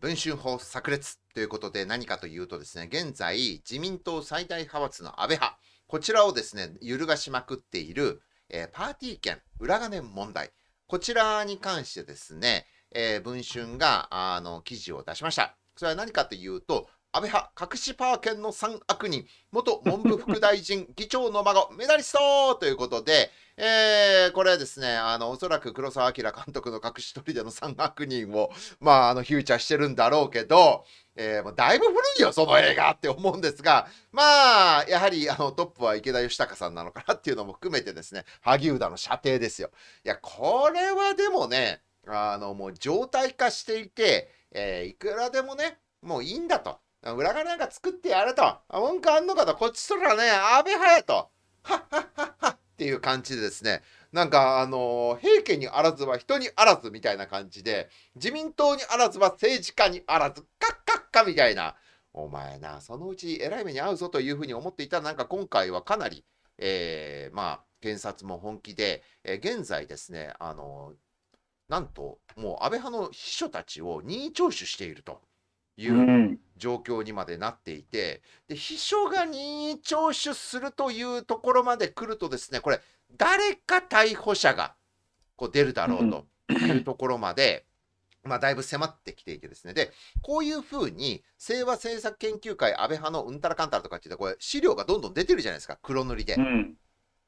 文春法炸裂ということで何かというとですね、現在自民党最大派閥の安倍派、こちらをですね、揺るがしまくっている、えー、パーティー券裏金問題、こちらに関してですね、えー、文春があの記事を出しました。それは何かというと、安倍派隠しパー券の3悪人、元文部副大臣、議長の孫、メダリストということで、えー、これはですね、あの、おそらく黒澤明監督の隠し砦の3悪人を、まあ、あの、フューチャーしてるんだろうけど、えー、もうだいぶ古いよ、その映画って思うんですが、まあ、やはりあのトップは池田義孝さんなのかなっていうのも含めてですね、萩生田の射程ですよ。いや、これはでもね、あの、もう状態化していて、えー、いくらでもね、もういいんだと。裏金なんか作ってやれと。文句あんのかと。こっちそらね、安倍派やと。はっはっはっはっていう感じでですね。なんか、あのー、平家にあらずは人にあらずみたいな感じで、自民党にあらずは政治家にあらず、カッカッカみたいな。お前な、そのうち偉い目に遭うぞというふうに思っていたなんか今回はかなり、えー、まあ、検察も本気で、えー、現在ですね、あのー、なんと、もう安倍派の秘書たちを任意聴取していると。いう状況にまでなっていて、で秘書が任意聴取するというところまで来るとですねこれ誰か逮捕者がこう出るだろうというところまで、まあ、だいぶ迫ってきていてですね。で、こういうふうに、清和政策研究会、安倍派のうんたらかんたらとかって言って、これ、資料がどんどん出てるじゃないですか、黒塗りで。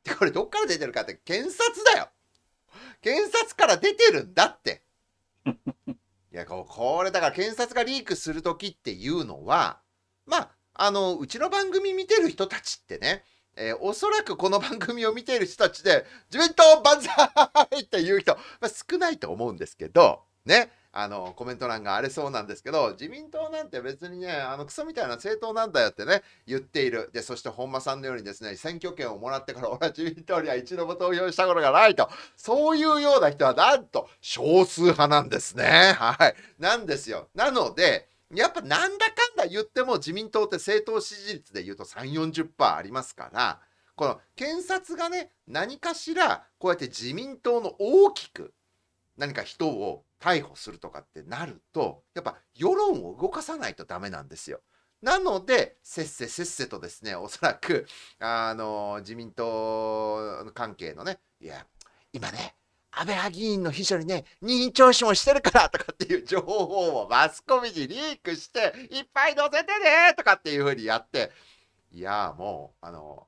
で、これ、どっから出てるかって、検察だよ。検察から出てるんだって。いやここれだから検察がリークする時っていうのはまああのうちの番組見てる人たちってねえー、おそらくこの番組を見ている人たちで自民党万歳っていう人、まあ、少ないと思うんですけどねあのコメント欄が荒れそうなんですけど自民党なんて別にねあのクソみたいな政党なんだよってね言っているでそして本間さんのようにですね選挙権をもらってから俺は自民党には一度も投票したことがないとそういうような人はなんと少数派なんですねはいなんですよなのでやっぱなんだかんだ言っても自民党って政党支持率で言うと3 4 0ありますからこの検察がね何かしらこうやって自民党の大きく何か人を逮捕するとかってなるとやっぱ世論を動かさないとダメなんですよ。なので、せっせせっせとですね、おそらく、あの、自民党関係のね、いや、今ね、安倍派議員の秘書にね、任意聴取もしてるからとかっていう情報をマスコミにリークして、いっぱい載せてねとかっていうふうにやって、いやもう、あの、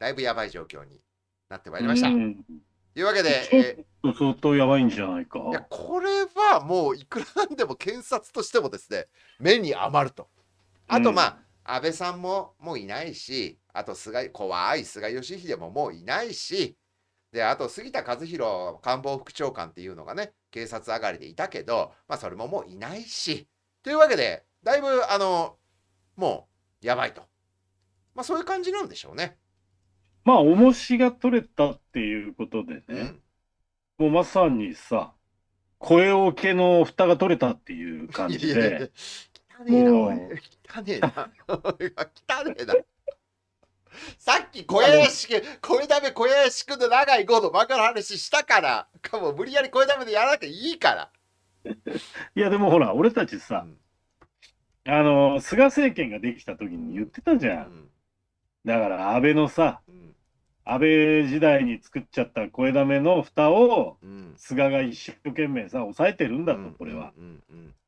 だいぶやばい状況になってまいりました。うんいうわけで、え相当やばいんじゃないかいやこれはもういくらなんでも検察としてもですね目に余るとあとまあ、うん、安倍さんももういないしあと菅怖い菅義偉ももういないしであと杉田和弘官房副長官っていうのがね警察上がりでいたけど、まあ、それももういないしというわけでだいぶあのもうやばいと、まあ、そういう感じなんでしょうね。まあ、重しが取れたっていうことでね、もうまさにさ、声おけの蓋が取れたっていう感じで。いやいや汚ねえな、汚ねえな。汚ねえな。さっき小林け、声だめ小しくの長い号と漫画の話したから、かも無理やり声だめでやらなきゃいいから。いや、でもほら、俺たちさ、うん、あの、菅政権ができた時に言ってたじゃん。うん、だから、安倍のさ、うん安倍時代に作っちゃった声だめの蓋を、菅が一生懸命さ抑えてるんだと、これは、っ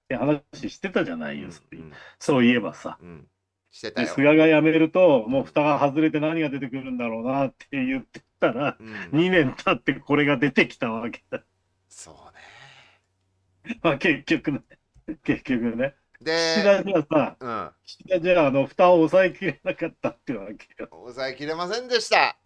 て話してたじゃないよ、そういえばさ。して菅が辞めるともう蓋が外れて何が出てくるんだろうなって言ってたら、うん、2年経ってこれが出てきたわけだそうねまあ結局ね結局ねで岸田じゃさ、うん、岸田じゃあの蓋を抑えきれなかったってわけよ抑えきれませんでした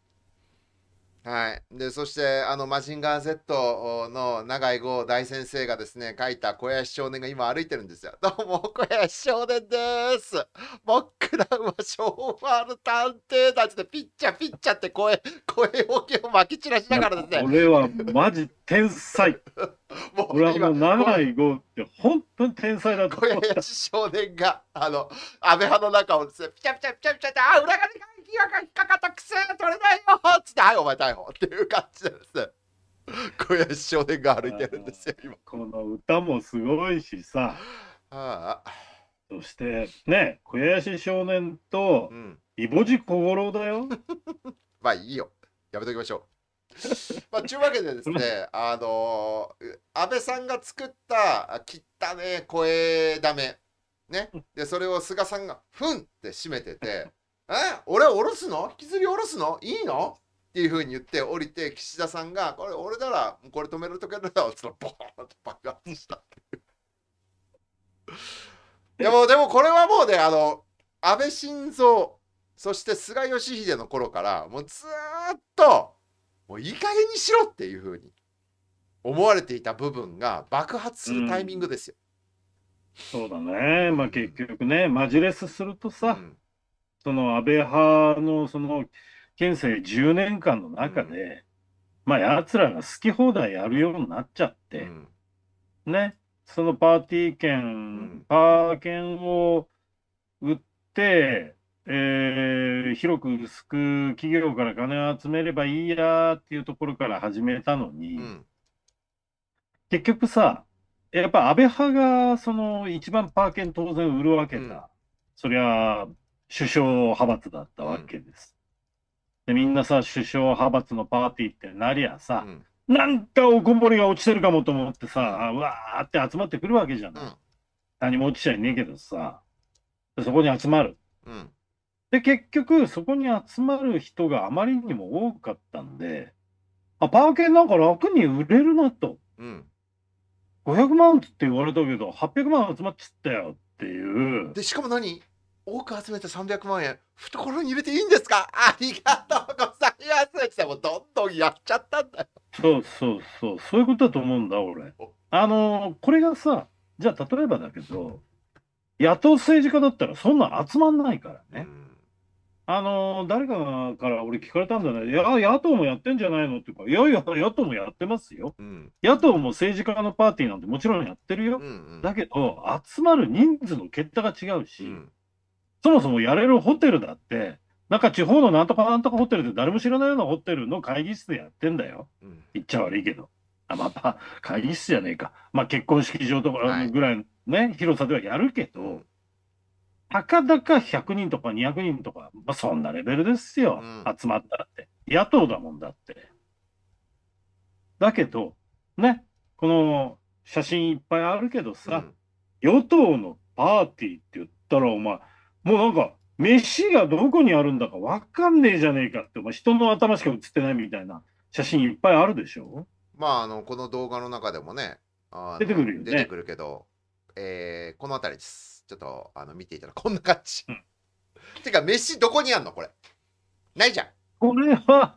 はい、でそしてあのマジンガー Z の永井豪大先生がですね書いた小林少年が今歩いてるんですよ。どうも小林少年です。僕らは昭和の探偵たちでピッチャーピッチャーって声声大きを撒き散らしながらですね。これはマジ天才。もう俺はもう永井豪って本当に天才だと思った。小林少年があの安倍派の中をですねピチャピチャピチャピチャってあ裏金かギアが引っかかったくせ取れないよっつって、はい、お前逮捕っていう感じです。小林少年が歩いてるんですよ、今。この歌もすごいしさ。ああそして、ね、小林少年と、うん、イボジ小五郎だよ。まあいいよ。やめときましょう。まあ、ちゅうわけでですね、あの安倍さんが作った「きったね声だめ」ねでそれを菅さんが「ふん!」って締めててえ俺下ろすの引きずり下ろすのいいのっていうふうに言って降りて岸田さんが「これ俺ならこれ止めるとけだよ」っつったらボーンと爆発したっていう。でもでもこれはもうねあの安倍晋三そして菅義偉の頃からもうずっともういい加減にしろっていうふうに思われていた部分が爆発するタイミングですよ。うん、そうだねまあ結局ねマジレスするとさ、うんその安倍派のその県政10年間の中で、うん、まあやつらが好き放題やるようになっちゃって、うん、ねそのパーティー券、うん、パー券を売って、えー、広く薄く企業から金を集めればいいやっていうところから始めたのに、うん、結局さやっぱ安倍派がその一番パー券当然売るわけだ、そりゃ首相派閥だったわけです。うん、でみんなさ首相派閥のパーティーってなりゃさ、うん、なんかおこぼれが落ちてるかもと思ってさうわーって集まってくるわけじゃない。うん、何も落ちちゃいねえけどさそこに集まる。うんで結局そこに集まる人があまりにも多かったんであパーケンなんか楽に売れるなと、うん、500万って言われたけど800万集まっちゃったよっていうでしかも何多く集めて300万円懐に入れていいんですかありがとうございますってもうどんどんやっちゃったんだよそうそうそうそういうことだと思うんだ俺あのこれがさじゃあ例えばだけど野党政治家だったらそんな集まんないからね、あの誰かから俺聞かれたんだね、いや、野党もやってんじゃないのっていうか、いやいや、野党もやってますよ、うん、野党も政治家のパーティーなんてもちろんやってるよ、うんうん、だけど、集まる人数の桁が違うし、うんそもそもやれるホテルだって、なんか地方のなんとかなんとかホテルで誰も知らないようなホテルの会議室でやってんだよ。うん、言っちゃ悪いけど。あまあ、会議室じゃねえか。まあ結婚式場とかぐらいのね、はい、広さではやるけど、たかだか100人とか200人とか、まあそんなレベルですよ。うん、集まったらって。野党だもんだって。だけど、ね、この写真いっぱいあるけどさ、うん、与党のパーティーって言ったらお前、もうなんか、飯がどこにあるんだかわかんねえじゃねえかって、まあ、人の頭しか写ってないみたいな写真いっぱいあるでしょまあ、あの、この動画の中でもね、出てくるよね。出てくるけど、えー、この辺りです。ちょっと、あの、見ていただこんな感じ。うん、てか、飯どこにあんのこれ。ないじゃん。これは、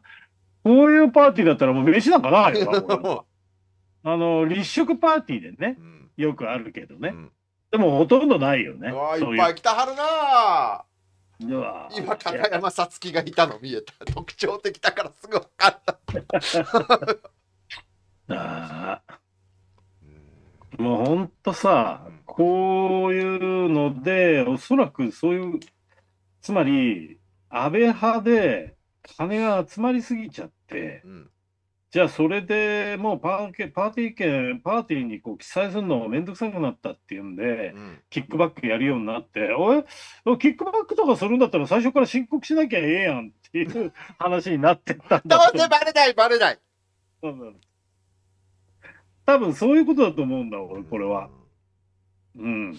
こういうパーティーだったらもう飯なんかないよ。あの、立食パーティーでね、よくあるけどね。うんでもほとんどないよね。いっぱい来たはるな今高山さつきがいたの見えた特徴的だからすぐ分かった ああもうほんとさこういうのでおそらくそういうつまり安倍派で金が集まりすぎちゃって、うん、じゃあそれでもうパーケパーティー券、パーティーにこう記載するのめんどくさくなったっていうんで、うん、キックバックやるようになって、おい、キックバックとかするんだったら最初から申告しなきゃええやんっていう話になってったんだどうせバレない、バレない。多分そういうことだと思うんだ、俺、これは。うん、うん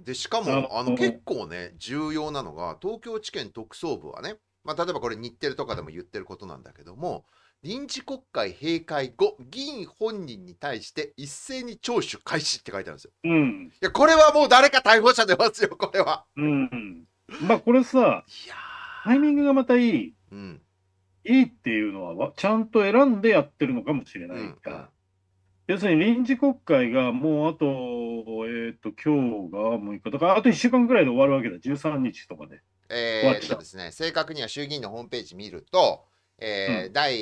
でしかもあの結構ね重要なのが東京地検特捜部はねまあ、例えばこれ日テレとかでも言ってることなんだけども臨時国会閉会後議員本人に対して一斉に聴取開始って書いてあるんですよ。うん、いやこれはもう誰か逮捕者出ますよこれは。うん、まあこれさいやタイミングがまたいい、うん、いいっていうのはちゃんと選んでやってるのかもしれないか。うんうん、要するに臨時国会がもうあとえっ、ー、と今日が6日とかあと1週間ぐらいで終わるわけだ13日とかで。えー、とですね、正確には衆議院のホームページ見ると、えー、うん、第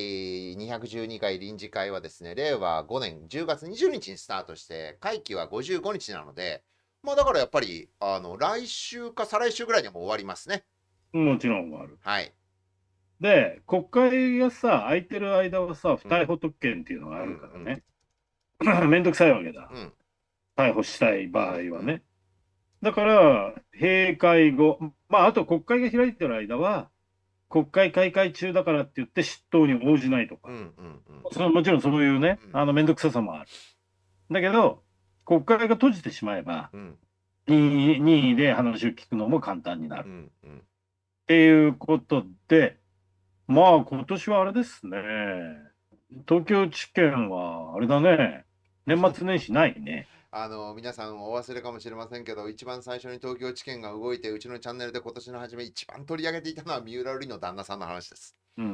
212回臨時会はですね、令和5年10月20日にスタートして、会期は55日なので、まあだからやっぱり、あの、来週か再来週ぐらいにはも終わりますね。もちろん終わる。はい。で、国会がさ、空いてる間はさ、不逮捕特権っていうのがあるからね。うんうん、めんどくさいわけだ。うん、逮捕したい場合はね。だから、閉会後、まあ、あと国会が開いてる間は、国会開会中だからって言って執刀に応じないとか、うんうんうん、そのもちろんそういうね、あの面倒くささもある。だけど、国会が閉じてしまえば、うん、任意で話を聞くのも簡単になる。うんうん、っていうことで、まあ今年はあれですね、東京地検はあれだね、年末年始ないね。あの皆さんお忘れかもしれませんけど一番最初に東京地検が動いてうちのチャンネルで今年の初め一番取り上げていたのは三浦瑠麗の旦那さんの話です。うんう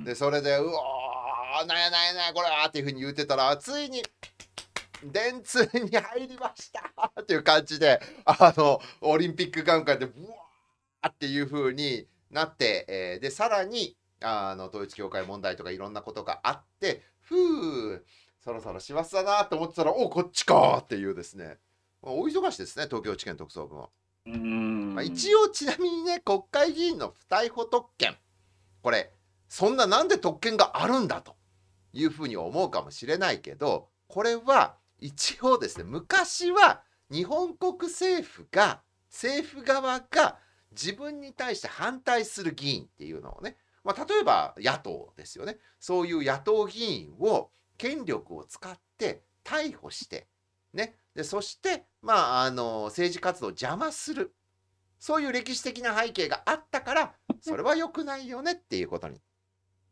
んでそれで「うおなやなんやなんやこれは」っていうふうに言ってたらついに電通に入りました っていう感じであのオリンピック眼科でブワーっていうふうになって、えー、でさらにあの統一教会問題とかいろんなことがあってふうそろそろますだなと思ってたらおこっちかっていうですね、まあ、大忙しですね東京地検特捜部も。まあ、一応ちなみにね国会議員の不逮捕特権これそんななんで特権があるんだというふうに思うかもしれないけどこれは一応ですね昔は日本国政府が政府側が自分に対して反対する議員っていうのをね、まあ、例えば野党ですよねそういう野党議員を権力を使って逮捕して、ね、でそして、まあ、あの政治活動を邪魔するそういう歴史的な背景があったからそれは良くないよねっていうことに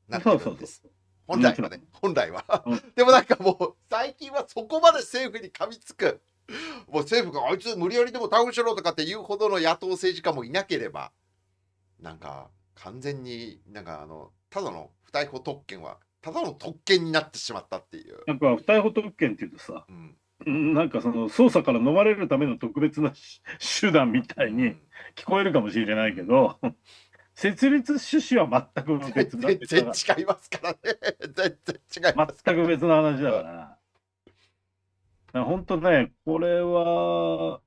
なってるんです。本来はね、本来は。でもなんかもう、最近はそこまで政府に噛みつく。もう政府があいつ無理やりでも逮捕しろとかっていうほどの野党政治家もいなければ、なんか完全になんかあの、ただの不逮捕特権はただの特権になってしまったっていう。なんか不逮捕特権っていうとさ、うん、なんかその捜査から逃れるための特別な手段みたいに聞こえるかもしれないけど、設立趣旨は全く別だ 全然違いますからね。全然違います。全く別の話だから。から本当ね、これは、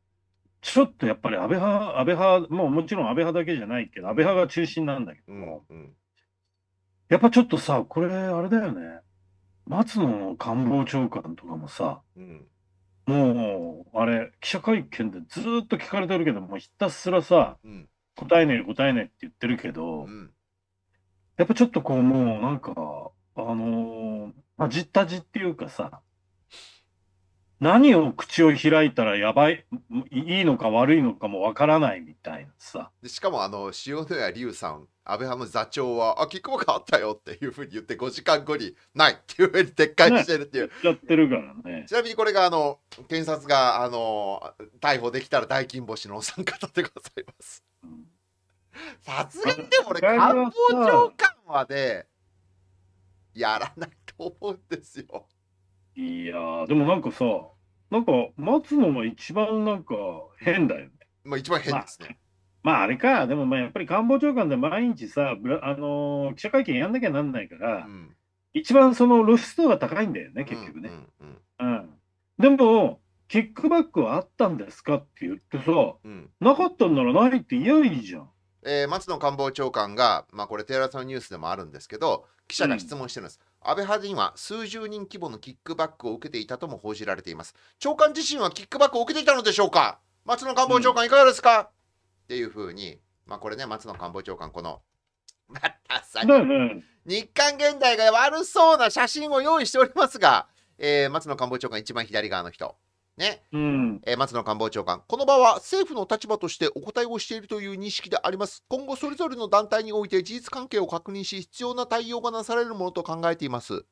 ちょっとやっぱり安倍派、安倍派、もうもちろん安倍派だけじゃないけど、安倍派が中心なんだけどうんうんやっぱちょっとさ、これ、あれだよね。松野官房長官とかもさ、うん、もう、あれ、記者会見でずっと聞かれてるけど、もうひたすらさ、うん、答えねえ、答えねえって言ってるけど、うん、やっぱちょっとこう、もうなんか、あのー、まじったじっていうかさ、何を口を開いたらやばい、いいのか悪いのかもわからないみたいなさ。でしかも、あの、塩谷龍さん、安倍派の座長は、あ、キックボあったよっていうふうに言って、5時間後にないっていうふうに撤回してるっていう。ね、やってるからね。ちなみにこれが、あの、検察が、あの、逮捕できたら大金星のお三方でございます。さすがにでも俺、官房長官までやらないと思うんですよ。いやー、でもなんかさ、なんか待つのが一番なんか変だよね。まあ一番変ですね。まあ、まあ、あれか、でもまあやっぱり官房長官で毎日さ、あのー、記者会見やんなきゃなんないから、うん、一番その露出度が高いんだよね、結局ね。うん、うんうん、でも、キックバックはあったんですかって言ってさ、なかったんならないって言えばいいじゃん。えー、松野官房長官が、まあ、これ、テ田ラさんのニュースでもあるんですけど、記者が質問してるんです。安倍派には数十人規模のキックバックを受けていたとも報じられています。長官自身はキックバックを受けていたのでしょうか松野官房長官いかがですか、うん、っていうふうに、まあこれね、松野官房長官、この、またさ、うんうん、日韓現代が悪そうな写真を用意しておりますが、えー、松野官房長官一番左側の人。ね、うん、えー、松野官房長官、この場は政府の立場としてお答えをしているという認識であります。今後、それぞれの団体において事実関係を確認し、必要な対応がなされるものと考えています。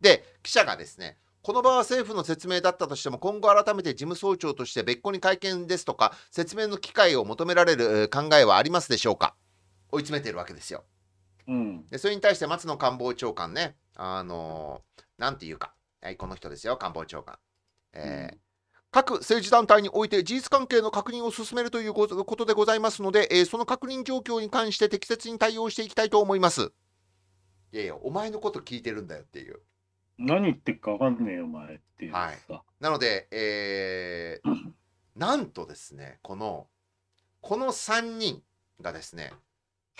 で、記者がですね、この場は政府の説明だったとしても、今後改めて事務総長として別個に会見ですとか、説明の機会を求められる考えはありますでしょうか追い詰めてるわけですよ。うん、でそれに対して松野官房長官ね、あのなんていうか、はい、この人ですよ、官房長官。えー、各政治団体において事実関係の確認を進めるということでございますので、えー、その確認状況に関して適切に対応していきたいと思います。いやいや、お前のこと聞いてるんだよっていう。何言ってるか分かんねえよ、お前っていうはい、なので、えー、なんとですね、この、この3人がですね、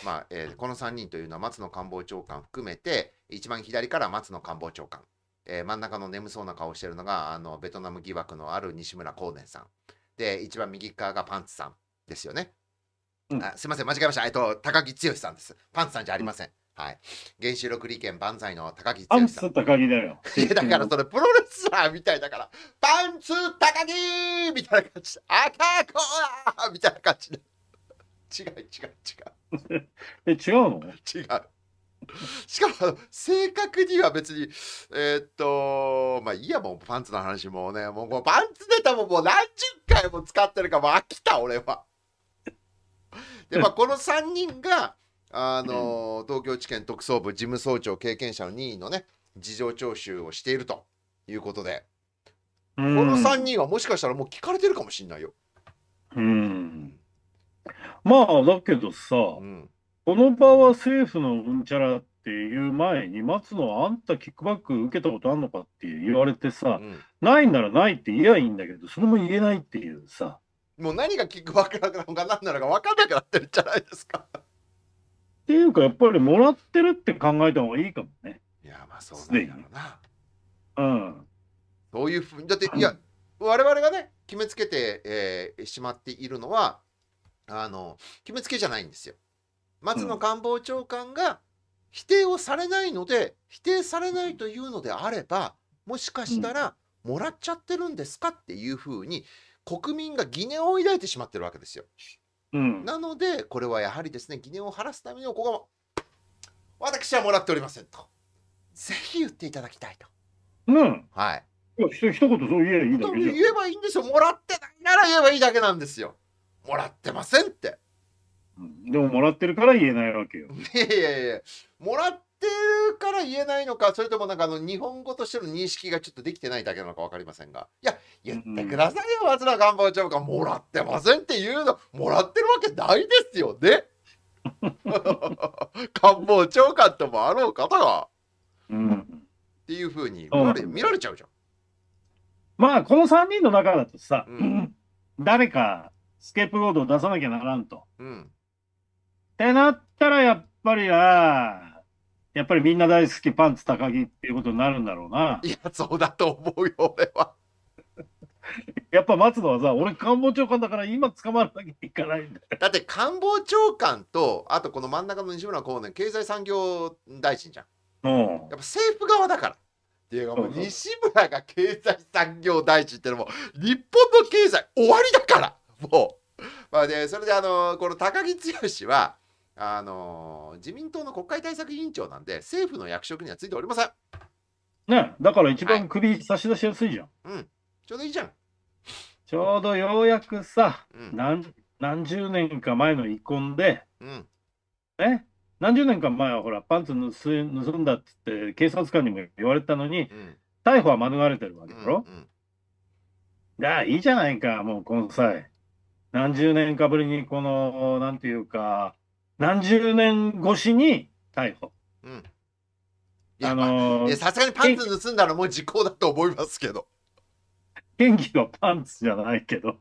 まあえー、この3人というのは松野官房長官含めて、一番左から松野官房長官、えー、真ん中の眠そうな顔してるのがあのベトナム疑惑のある西村光年さんで一番右側がパンツさんですよね、うん、あすいません間違えましたえっと高木剛さんですパンツさんじゃありません、はい。原子力利権万歳の高木パンツ高木だよ。だからそれプロレスラーみたいだから、パンツ高木みたいな感じ。アタコーみたいな感じで。違う違う違う。え、違うの違う。しかも正確には別にえー、っとまあいいやもうパンツの話もねもうパンツネタももう何十回も使ってるかも飽きた俺は。でまあこの3人があの東京地検特捜部事務総長経験者の任意のね事情聴取をしているということで、この3人はもしかしたらもう聞かれてるかもしんないよ。うんまあだけどさ、うん、この場は政府のうんちゃらっていう前に、松野、あんたキックバック受けたことあんのかって言われてさ、うんないならないって言えばいいんだけど、それも言えないっていうさ、もう何がキックバックなのか何なのか分かんなくなってるじゃないですか。っていうか、やっぱりもらってるって考えた方がいいかもね。いや、まあそうだろうな。うん。そういうふうに、だって、いや、我々がね、決めつけて、えーしまっているのは、あの、決めつけじゃないんですよ。松野官房長官が否定をされないので、うん、否定されないというのであればもしかしたらもらっちゃってるんですかっていうふうに国民が疑念を抱いてしまってるわけですよ。うん、なのでこれはやはりですね疑念を晴らすためにここは私はもらっておりませんとぜひ言っていただきたいと。うん、はい一言そう言えばいいんですよ。もらってないなら言えばいいだけなんですよ。もらってませんって。でももらってるから言えないわけよ。いやいやいや、もらってるから言えないのか、それともなんかあの日本語としての認識がちょっとできてないだけなのか分かりませんが。いや、言ってくださいよ、松田官房長官、もらってませんって言うの、もらってるわけないですよね。官房長官ともあろう方が。うん、っていうふうに見られ見られちゃうじゃん。まあ、この3人の中だとさ、うん、誰かスケープゴードを出さなきゃならんと。うんってなったら、やっぱりな、やっぱりみんな大好きパンツ高木っていうことになるんだろうな。いや、そうだと思うよ、俺は。やっぱ待つのはさ、俺官房長官だから今捕まるわけにいかないんだよ。だって官房長官と、あとこの真ん中の西村公年、経済産業大臣じゃん。うん。やっぱ政府側だから。っていうかもう西村が経済産業大臣ってのも、日本の経済終わりだからもう。まあね、それであの、この高木剛は、あの自民党の国会対策委員長なんで、政府の役職にはついておりません。ね、だから一番首差し出しやすいじゃん。うん、ちょうどいいじゃん。ちょうどようやくさ、うん、何何十年か前の遺恨で、うん、ね、何十年か前はほら、パンツ盗んだっつって警察官にも言われたのに、うん、逮捕は免れてるわけだろ。うんうん、いいじゃないか、もうこの際。何十年かぶりに、この、なんていうか、何十年越しに逮捕。うん。あのさすがにパンツ盗んだのもう時効だと思いますけど。元気のパンツじゃないけど。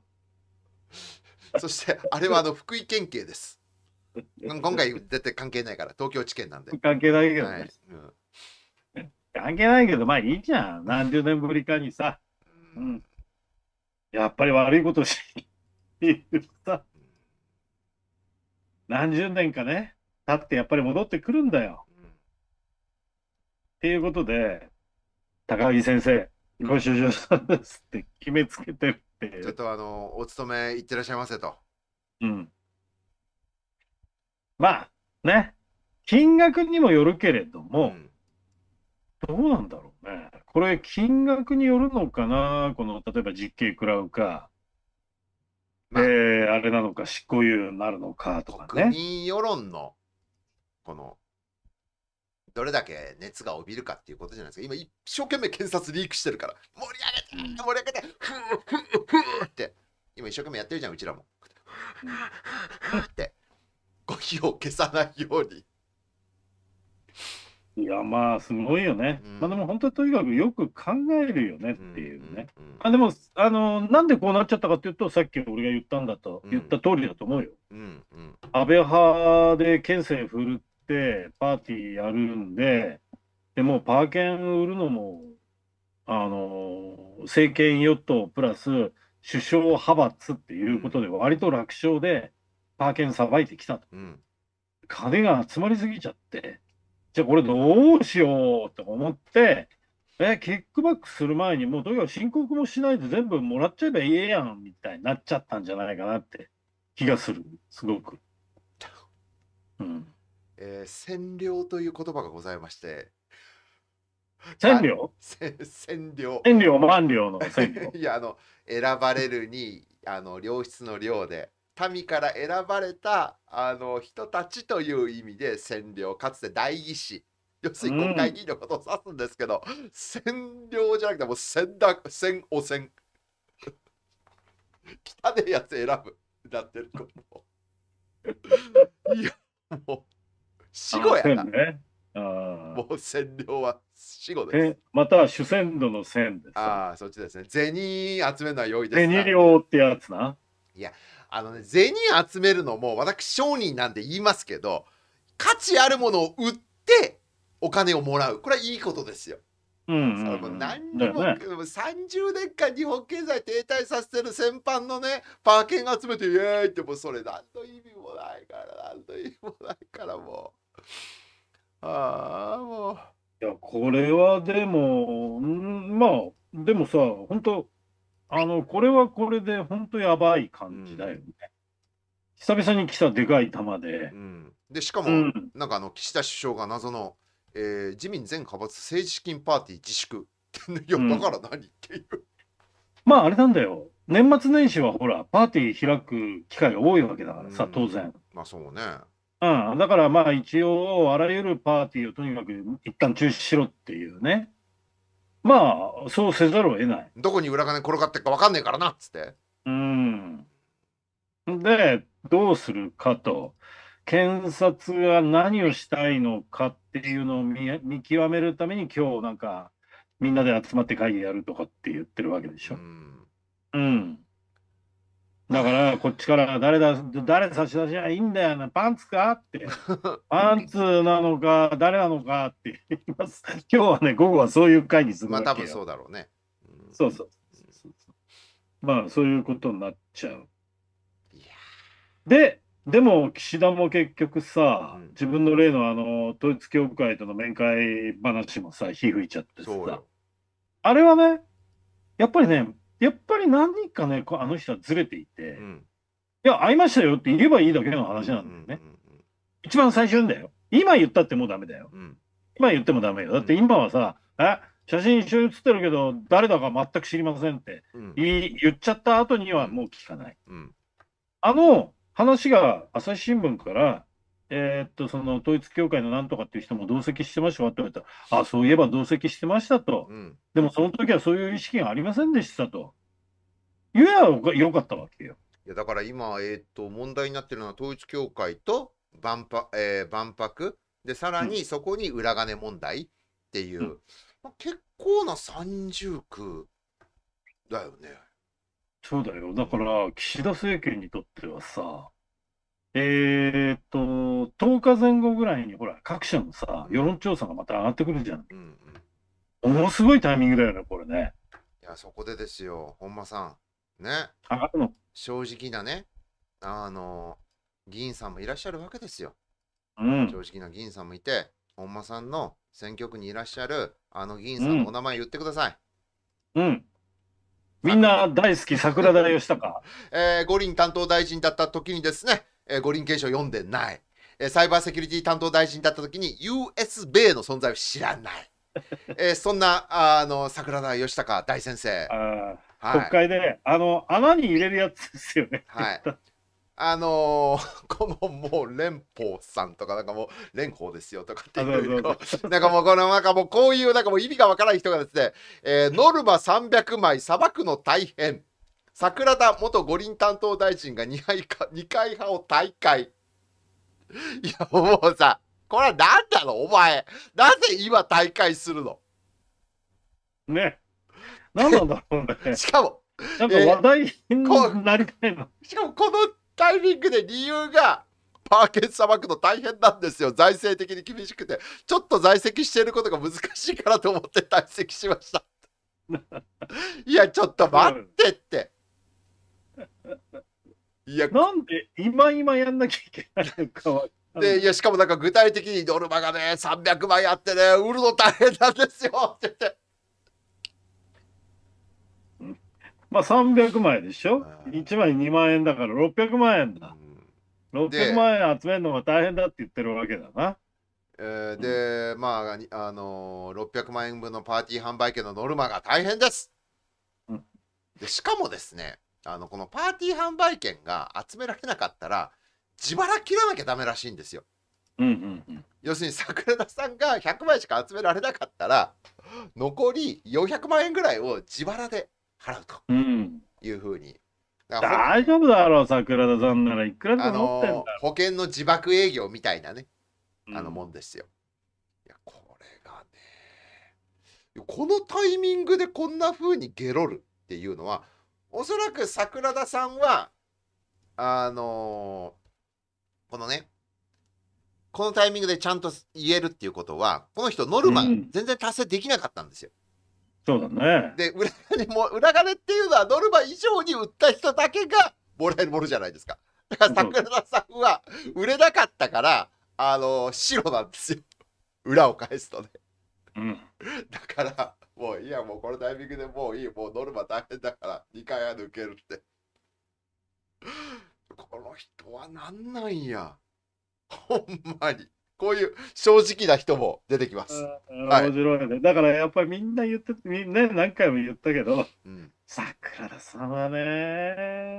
そしてあれはあの福井県警です。今回絶対関係ないから東京地検なんで。関係ないけどね。はいうん、関係ないけどまあいいじゃん。何十年ぶりかにさ。うん。やっぱり悪いことし。さ何十年かね、経ってやっぱり戻ってくるんだよ。うん、っていうことで、高木先生、ご出場したんですって決めつけてるっていう。ちょっとあの、お勤め行ってらっしゃいませと。うん。まあ、ね、金額にもよるけれども、うん、どうなんだろうね。これ、金額によるのかな、この例えば実刑食らうか、まあ、えー、あれなのか執行猶予になるのかとかね。国民世論のこのどれだけ熱が帯びるかっていうことじゃないですか今一生懸命検察リークしてるから盛り上げて盛り上げてふーふーふーって今一生懸命やってるじゃんうちらも。って語彙を消さないようにいやまあすごいよね、うん、まあでも本当にとにかくよく考えるよねっていうね、うんうんうん、あでもあのなんでこうなっちゃったかっていうとさっき俺が言ったんだと、うん、言った通りだと思うよ、うんうん、安倍派で県政振るってパーティーやるんででもパーケン売るのもあの政権与党プラス首相派閥っていうことで割と楽勝でパーケンさばいてきたと、金が集まりすぎちゃってじゃあこれどうしようと思って、え、キックバックする前にもうとにかく申告もしないで全部もらっちゃえばいいやんみたいになっちゃったんじゃないかなって気がする、すごく。うん。えー、占領という言葉がございまして。占領 占領。占領、万領の占領。いや、あの、選ばれるに、あの、良質の量で。民から選ばれたあの人たちという意味で占領かつて代議士要するに国会議員のことを指すんですけど、うん、占領じゃなくてもう戦だ戦汚染汚いやつ選ぶだってることいやもう死後やな、ね、もう占領は死後ですまた主戦度の戦ですああそっちですね銭集めるのは良いです銭量ってやつないやあのね、銭集めるのも私商人なんで言いますけど、価値あるものを売ってお金をもらう。これはいいことですよ。うん、うん、それも何にも、ね、30年間日本経済停滞させてる先般のねパーケン集めてイエーイってもうそれ何の意味もないから何の意味もないからもうああもういやこれはでもまあでもさ本当あの、これはこれで本当やばい感じだよね。久々に来たでかい球で。うん、で、しかも、うん、なんかあの、岸田首相が謎の、えー、自民全派閥政治資金パーティー自粛って、いや、だから何、っていう。まあ、あれなんだよ。年末年始はほら、パーティー開く機会が多いわけだからさ、当然。まあ、そうね。うん、だからまあ一応、あらゆるパーティーをとにかく一旦中止しろっていうね、まあそうせざるを得ないどこに裏金転がってるか分かんねえからなっつってうんでどうするかと検察が何をしたいのかっていうのを見極めるために今日なんかみんなで集まって会議やるとかって言ってるわけでしょ。うん、うんだからこっちから誰だ誰差し出しゃいいんだよなパンツかってパンツなのか誰なのかって言います今日はね午後はそういう会にするまあ多分そうだろうね、そうそうまあそういうことになっちゃうででも岸田も結局さ、うん、自分の例のあの統一教会との面会話もさ火吹いちゃってさあれはねやっぱりねやっぱり何人かね、あの人はずれていて、うん、いや、会いましたよって言えばいいだけの話なんだよね。うんうんうんうん、一番最初だよ。今言ったってもうダメだよ。うん、今言ってもダメよ。だって今はさ、うん、え写真一緒に写ってるけど、誰だか全く知りませんって言,、言っちゃった後にはもう聞かない。あの話が朝日新聞からえー、っと、その統一教会のなんとかっていう人も同席してましたって言われたら、あ、そういえば同席してましたと、うん、でもその時はそういう意識がありませんでしたと、言えばよかったわけよ。いやだから今、えー、っと、問題になってるのは統一教会と万博、えー、万博で、さらにそこに裏金問題っていう、うん、まあ、結構な三重苦だよね。そうだよ。だから、岸田政権にとってはさ、えー、っと、10日前後ぐらいに、ほら、各社のさ、世論調査がまた上がってくるじゃん。うんうん、ものすごいタイミングだよね、これね。いや、そこでですよ、本間さん。ね。上がるの。正直なね、あの、議員さんもいらっしゃるわけですよ。うん、正直な議員さんもいて、本間さんの選挙区にいらっしゃる、あの議員さんのお名前言ってください。うん、うんみんな大好き桜田義孝。えー、五輪担当大臣だった時にですね、えー、五輪憲章読んでない、えー、サイバーセキュリティ担当大臣だった時に US 米の存在を知らない、えー、そんなあの桜田義孝大先生、はい、国会であの穴に入れるやつですよね。はい あのー、このもう連邦さんとかなんかもう連邦ですよとかっていう なんかもうこのなんかもうこういうなんかもう意味がわからない人がですね、えー、ノルマ300枚さばくの大変桜田元五輪担当大臣が二階か 二派を退会。いや、もうさ、これは何だろう、お前。なぜ今退会するのね。何なんだろうね。しかも、なんか話題になりたいの。しかも、このタイミングで理由が、パーケンさばくの大変なんですよ。財政的に厳しくて。ちょっと在籍していることが難しいからと思って退席しました。いや、ちょっと待ってって。いや、なんで今今やんなきゃいけないのかは。で、いや、しかもなんか具体的にドルマがね、300枚あってね、売るの大変なんですよって言って。まあ300枚でしょ ?1 枚2万円だから600万円だ。600万円集めるのが大変だって言ってるわけだな。えー、で、まあ、あのー、600万円分のパーティー販売権のノルマが大変です。でしかもですね、あのこのパーティー販売権が集められなかったら自腹切らなきゃダメらしいんですよ。うんうんうん、要するに桜田さんが100枚しか集められなかったら残り400万円ぐらいを自腹で払うというふうに、うん大丈夫だろう桜田さんならいくらでも持ってんだ、あの保険の自爆営業みたいなねあのもんですよ、うん、いやこれがねこのタイミングでこんなふうにゲロるっていうのはおそらく桜田さんは、あのー、このね、このタイミングでちゃんと言えるっていうことは、この人、ノルマ、全然達成できなかったんですよ。そうだね。で、裏金も、裏金っていうのは、ノルマ以上に売った人だけがもらえるものじゃないですか。だから、桜田さんは売れなかったから、あのー、白なんですよ。裏を返すとね。うん、だから、もういいや、もうこのタイミングでもういい、もうノルマ大変だから、2回は抜けるって。この人は何なんや。ほんまに。こういう正直な人も出てきます。面白いね、だからやっぱりみんな言って、みんな何回も言ったけど、うん、桜田さんはね、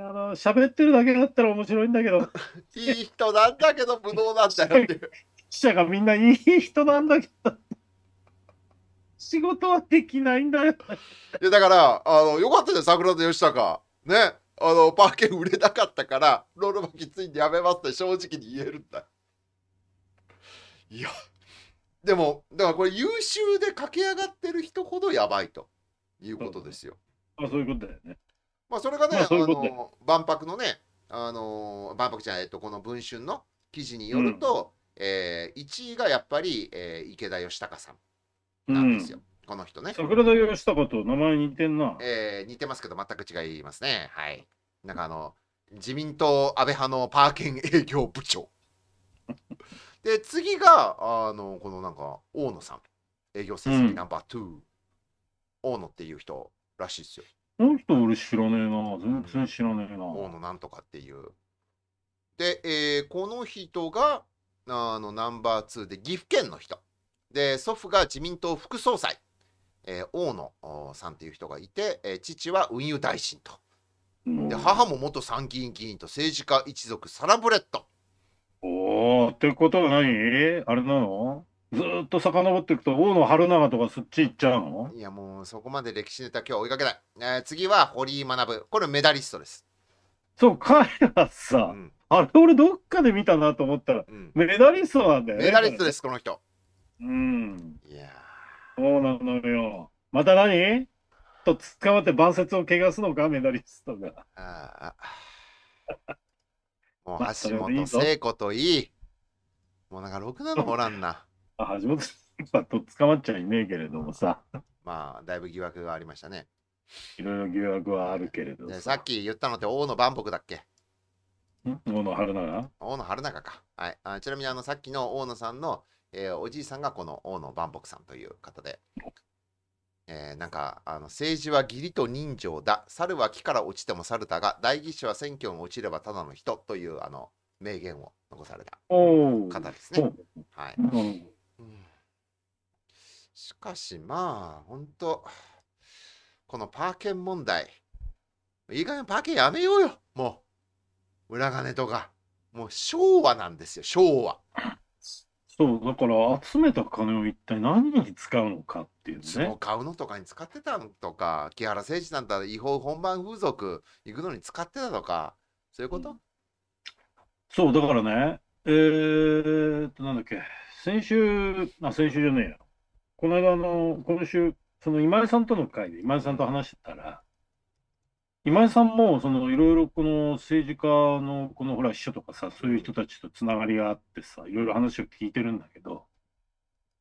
あの、喋ってるだけだったら面白いんだけど。いい人なんだけど、無能なんだよっていう。記者がみんないい人なんだけど。仕事はできないんだよ。いや、だから、あの、よかったじゃん、桜田義孝。ね。あの、パーケン売れなかったから、ロール巻きついてやめますって正直に言えるんだ。いや、でも、だからこれ優秀で駆け上がってる人ほどやばいということですよ。まあ、そういうことだよね。まあ、それがね、まあ、ううあの、万博のね、あの、万博じゃない、えっと、この文春の記事によると、うん、えー、1位がやっぱり、えー、池田義孝さん。なんですよ。この人ね。桜田義孝と名前似てんな。えー、似てますけど、全く違いますね。はい。なんかあの、自民党安倍派のパーケン営業部長。で、次が、あの、このなんか、大野さん。営業成績ナンバー2。うん、大野っていう人らしいですよ。この人俺知らねえな。全然知らねえな。大野なんとかっていう。で、えー、この人が、あの、ナンバー2で、岐阜県の人。で祖父が自民党副総裁、えー、大野さんという人がいて、えー、父は運輸大臣とで母も元参議院議員と政治家一族サラブレッド。おおってことは何あれなのずっと遡っていくと大野春永とかそっち行っちゃうのいやもうそこまで歴史ネタ今日追いかけない、えー、次は堀井学これメダリストですそう彼はさ、うん、あれ俺どっかで見たなと思ったら、うん、メダリストなんだよねメダリストですこの人うん。いやそうなのよ。また何と捕まって晩節を我すのか、メダリストが。ああ。もう橋本聖子といい。もうなんかろくなのおらんな。あ橋本聖子と捕まっちゃいねえけれどもさ。まあ、だいぶ疑惑がありましたね。いろいろ疑惑はあるけれどさ。さっき言ったのって大野万博だっけ大野春永大野春永か。はいあ。ちなみにあのさっきの大野さんのえー、おじいさんがこの大野万博さんという方で、えー、なんかあの政治は義理と人情だ猿は木から落ちても猿だが代議士は選挙に落ちればただの人というあの名言を残された方ですね。はい、しかしまあ本当このパーケン問題いい加減パーケンやめようよもう裏金とかもう昭和なんですよ昭和。そう、だから集めた金を一体何に使うのかっていう相撲ね。買うのとかに使ってたのとか木原誠二さんとは違法本番風俗行くのに使ってたとかそういうこと、そう、だからね、えーっと、なんだっけ、先週、あ、先週じゃねえや。この間、あの、今週、その今井さんとの会で今井さんと話してたら、今井さんも、その、いろいろこの政治家の、このほら、秘書とかさ、そういう人たちとつながりがあってさ、いろいろ話を聞いてるんだけど、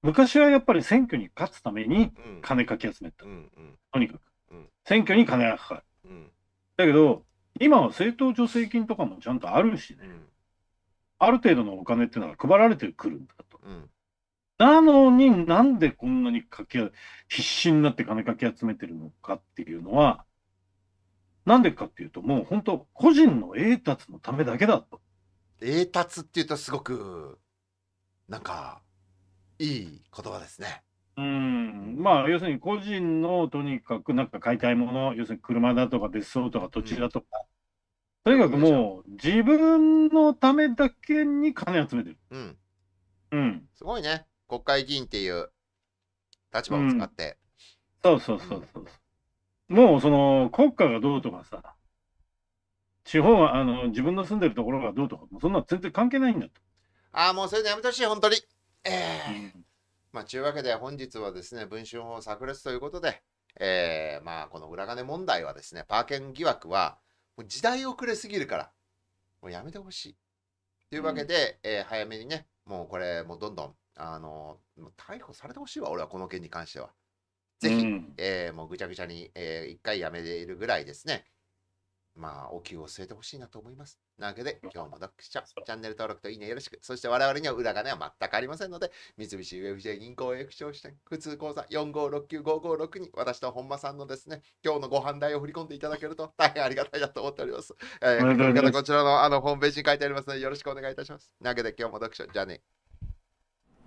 昔はやっぱり選挙に勝つために金かき集めた。うんうん、とにかく、うん。選挙に金がかかる。だけど、今は政党助成金とかもちゃんとあるしね、ある程度のお金っていうのが配られてくるんだと。なのになんでこんなにかき、必死になって金かき集めてるのかっていうのは、なんでかっていうと、もう本当、個人の栄達のためだけだと。栄達っていうと、すごく、なんか、いい言葉ですね。うん、まあ、要するに個人のとにかくなんか買いたいもの、要するに車だとか別荘とか土地だとか、うん、とにかくもう自分のためだけに金集めてる。うん。うん。すごいね。国会議員っていう立場を使って。うん、そうそうそうそう。もうその国家がどうとかさ、地方はあの自分の住んでるところがどうとか、そんな全然関係ないんだと。ああ、もうそれでやめてほしい、本当に。えー、うまあ、ちゅうわけで本日はですね、文春法炸裂ということで、えー、まあ、この裏金問題はですね、パーケン疑惑は、もう時代遅れすぎるから、もうやめてほしい。というわけで、うん、えー、早めにね、もうこれ、もうどんどん、あのー、逮捕されてほしいわ、俺はこの件に関しては。ぜひ、うん、えー、もうぐちゃぐちゃに、えー、一回やめるぐらいですね、まあ、お灸を据えてほしいなと思います。なわけで、今日も読者、チャンネル登録といいねよろしく。そして我々には裏金は全くありませんので、三菱 UFJ 銀行 F 商支店、普通口座4569556に私と本間さんのですね、今日のご飯代を振り込んでいただけると大変ありがたいなと思っております。えー、こちらのあのホームページに書いてありますので、よろしくお願いいたします。なわけで、今日も読書、じゃあね。